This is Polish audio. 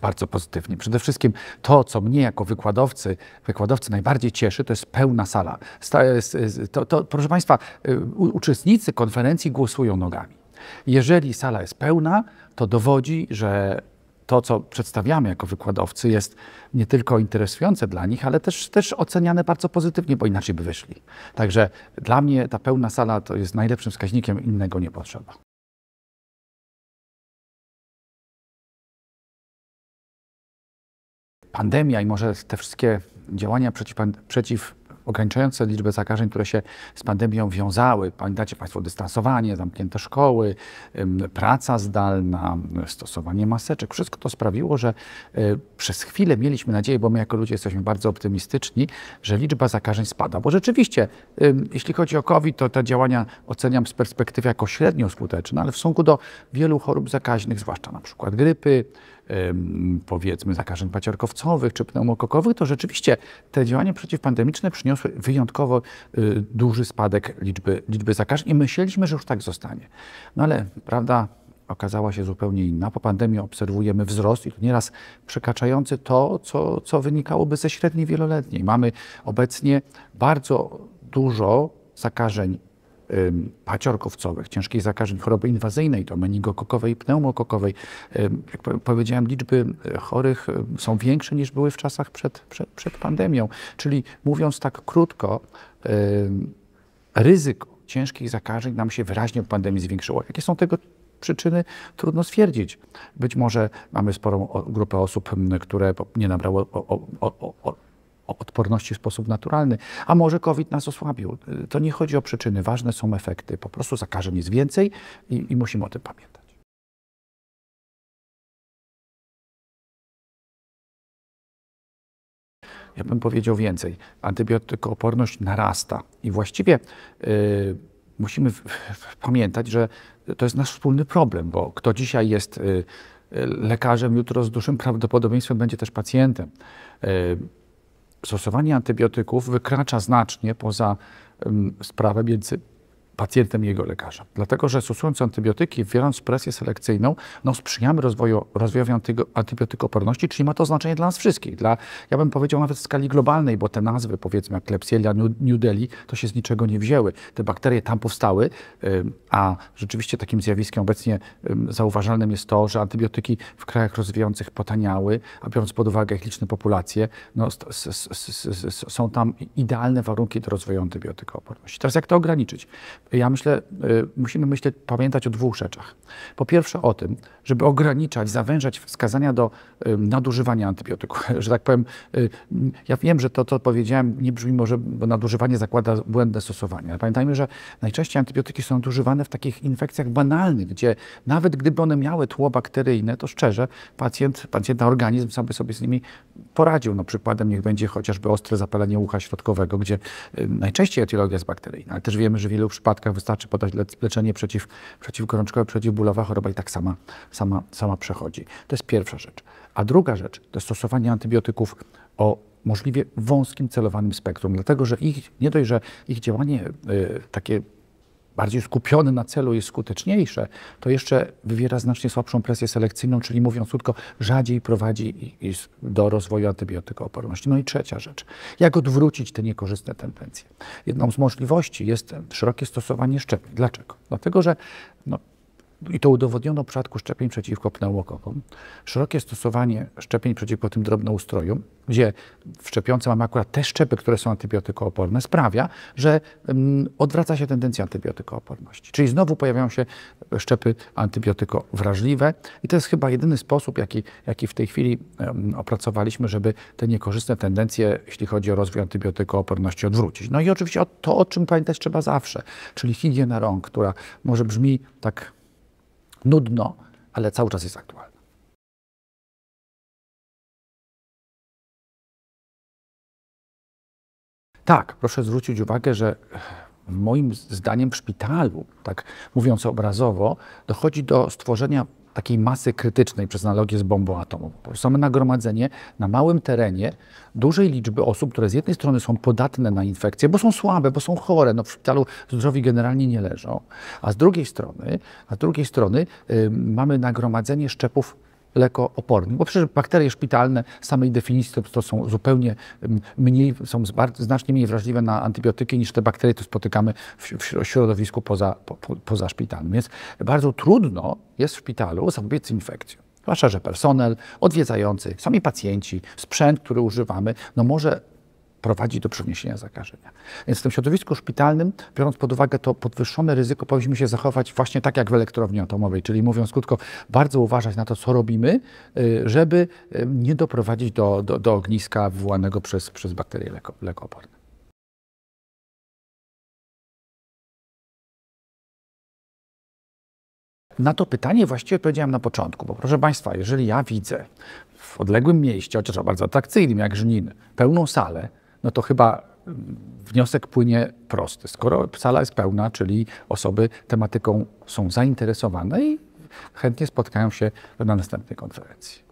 bardzo pozytywnie. Przede wszystkim to, co mnie jako wykładowcy, wykładowcy najbardziej cieszy, to jest pełna sala. To, to, proszę Państwa, y, uczestnicy konferencji głosują nogami. Jeżeli sala jest pełna, to dowodzi, że to, co przedstawiamy jako wykładowcy, jest nie tylko interesujące dla nich, ale też, też oceniane bardzo pozytywnie, bo inaczej by wyszli. Także dla mnie ta pełna sala to jest najlepszym wskaźnikiem, innego nie potrzeba. pandemia i może te wszystkie działania przeciw, przeciw ograniczające liczbę zakażeń, które się z pandemią wiązały. Pamiętacie Państwo dystansowanie, zamknięte szkoły, praca zdalna, stosowanie maseczek. Wszystko to sprawiło, że y, przez chwilę mieliśmy nadzieję, bo my jako ludzie jesteśmy bardzo optymistyczni, że liczba zakażeń spada. Bo rzeczywiście, jeśli chodzi o COVID, to te działania oceniam z perspektywy jako średnio skuteczne, ale w stosunku do wielu chorób zakaźnych, zwłaszcza na przykład grypy, powiedzmy zakażeń paciorkowcowych czy pneumokokowych, to rzeczywiście te działania przeciwpandemiczne przyniosły wyjątkowo y, duży spadek liczby, liczby zakażeń i myśleliśmy, że już tak zostanie. No ale prawda okazała się zupełnie inna. Po pandemii obserwujemy wzrost i to nieraz przekraczający to, co, co wynikałoby ze średniej wieloletniej. Mamy obecnie bardzo dużo zakażeń paciorkowcowych, ciężkich zakażeń, choroby inwazyjnej, to meningokokowej, pneumokokowej. Jak powiedziałem, liczby y, chorych y, są większe niż były w czasach przed, przed, przed pandemią. Czyli mówiąc tak krótko, ryzyko ciężkich zakażeń nam się wyraźnie od pandemii zwiększyło. Jakie są tego przyczyny trudno stwierdzić. Być może mamy sporą grupę osób, które nie nabrało odporności w sposób naturalny, a może COVID nas osłabił. Y, to nie chodzi o przyczyny, ważne są efekty. Po prostu zakażeń jest więcej i, i musimy o tym pamiętać. Ja bym powiedział więcej. Antybiotykooporność narasta i właściwie y, musimy w, w, pamiętać, że to jest nasz wspólny problem, bo kto dzisiaj jest. Y, lekarzem, jutro z dużym prawdopodobieństwem będzie też pacjentem stosowanie antybiotyków wykracza znacznie poza sprawę między pacjentem i jego lekarzem. Dlatego, że stosując antybiotyki, wywierając presję selekcyjną, no, sprzyjamy rozwoju, rozwojowi antygo, antybiotykooporności, czyli ma to znaczenie dla nas wszystkich. Dla, ja bym powiedział nawet w skali globalnej, bo te nazwy, powiedzmy jak Klebsiella, New Delhi, to się z niczego nie wzięły. Te bakterie tam powstały, a rzeczywiście takim zjawiskiem obecnie zauważalnym jest to, że antybiotyki w krajach rozwijających potaniały, a biorąc pod uwagę ich liczne populacje, no, są tam idealne warunki do rozwoju antybiotykooporności. Teraz jak to ograniczyć? ja myślę, y, musimy myśleć, pamiętać o dwóch rzeczach. Po pierwsze o tym, żeby ograniczać, zawężać wskazania do nadużywania antybiotyków. Że tak powiem, y, ja wiem, że to, co powiedziałem, nie brzmi może, bo nadużywanie zakłada błędne stosowanie. Pamiętajmy, że najczęściej antybiotyki są nadużywane w takich infekcjach banalnych, gdzie nawet gdyby one miały tło bakteryjne, to szczerze pacjent, pacjenta organizm sam by sobie z nimi poradził. No, przykładem niech będzie chociażby ostre zapalenie ucha środkowego, gdzie y, najczęściej etiologia jest bakteryjna, ale też wiemy, że w wielu przypadkach przypadkach wystarczy podać leczenie przeciw, przeciwgorączkowe, przeciwbólowe, choroba i tak sama, sama, sama przechodzi. To jest pierwsza rzecz. A druga rzecz to stosowanie antybiotyków o możliwie wąskim celowanym spektrum, dlatego że ich, nie dość, że ich działanie y, takie bardziej skupione na celu jest skuteczniejsze, to jeszcze wywiera znacznie słabszą presję selekcyjną, czyli mówiąc krótko, rzadziej prowadzi do rozwoju antybiotykooporności. No i trzecia rzecz, jak odwrócić te niekorzystne tendencje. Jedną z możliwości jest szerokie stosowanie szczepień. Dlaczego? Dlatego, że no, i to udowodniono w przypadku szczepień przeciwko pneumokokom, szerokie stosowanie szczepień przeciwko tym drobnoustrojom, gdzie w szczepionce mamy akurat te szczepy, które są antybiotykooporne, sprawia, że mm, odwraca się tendencja antybiotykooporności. Czyli znowu pojawiają się szczepy antybiotykowrażliwe i to jest chyba jedyny sposób, jaki, jaki w tej chwili opracowaliśmy, żeby te niekorzystne tendencje, jeśli chodzi o rozwój antybiotykooporności, odwrócić. No i oczywiście to, o czym pamiętać trzeba zawsze, czyli higiena rąk, która może brzmi tak nudno, ale cały czas jest aktualne. Tak, proszę zwrócić uwagę, że e, moim zdaniem w szpitalu, tak mówiąc obrazowo, dochodzi do stworzenia takiej masy krytycznej przez analogię z bombą atomową. Są nagromadzenie na małym terenie dużej liczby osób, które z jednej strony są podatne na infekcje, bo są słabe, bo są chore, no w szpitalu zdrowi generalnie nie leżą, a z drugiej strony, a z drugiej strony y, mamy nagromadzenie szczepów lekooporny. bo przecież bakterie szpitalne z samej definicji to, to są zupełnie mm, mniej, są znacznie mniej wrażliwe na antybiotyki niż te bakterie, które spotykamy w, w środowisku poza, po, poza Więc bardzo trudno jest w szpitalu zapobiec infekcjom. Zwłaszcza, że personel, odwiedzający, sami pacjenci, sprzęt, który używamy, no może prowadzi do przeniesienia zakażenia. Więc w tym środowisku szpitalnym, biorąc pod uwagę to podwyższone ryzyko, powinniśmy się zachować właśnie tak jak w elektrowni atomowej, czyli mówiąc krótko, bardzo uważać na to, co robimy, y, żeby y, nie doprowadzić do, do, do ogniska wywołanego przez, przez bakterie leko, lekooporne. Na to pytanie właściwie odpowiedziałem na początku, bo proszę Państwa, jeżeli ja widzę w odległym mieście, chociaż bardzo atrakcyjnym jak Żnin, pełną salę, no to chyba mm, wniosek płynie prosty. Skoro sala jest pełna, czyli osoby tematyką są zainteresowane i chętnie spotkają się na następnej konferencji.